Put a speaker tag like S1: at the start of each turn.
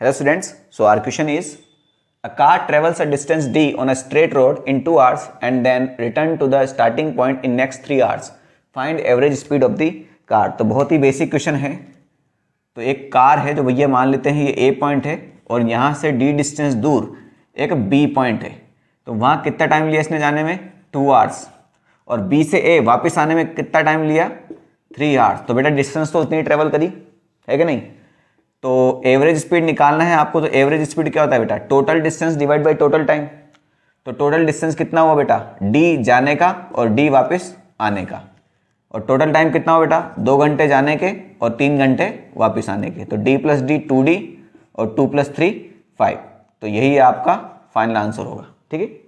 S1: Hello students, so our question is a car travels a distance d on a straight road in 2 hours and then return to the starting point in next 3 hours. Find average speed of the car. तो बहुत ही basic question है तो एक car है जो भैया मान लेते हैं ये ए पॉइंट है और यहाँ से डी डिस्टेंस दूर एक बी पॉइंट है तो वहाँ कितना टाइम लिया इसने जाने में टू आवर्स और बी से ए वापस आने में कितना टाइम लिया थ्री आवर्स तो बेटा डिस्टेंस तो उतनी ट्रेवल करी है कि नहीं एवरेज स्पीड निकालना है आपको तो एवरेज स्पीड क्या होता है बेटा total distance divide by total time तो टोटल डिस्टेंस कितना हुआ बेटा डी जाने का और डी वापस आने का और टोटल टाइम कितना हुआ बेटा दो घंटे जाने के और तीन घंटे वापस आने के तो D plus D two D और टू प्लस थ्री फाइव तो यही आपका फाइनल आंसर होगा ठीक है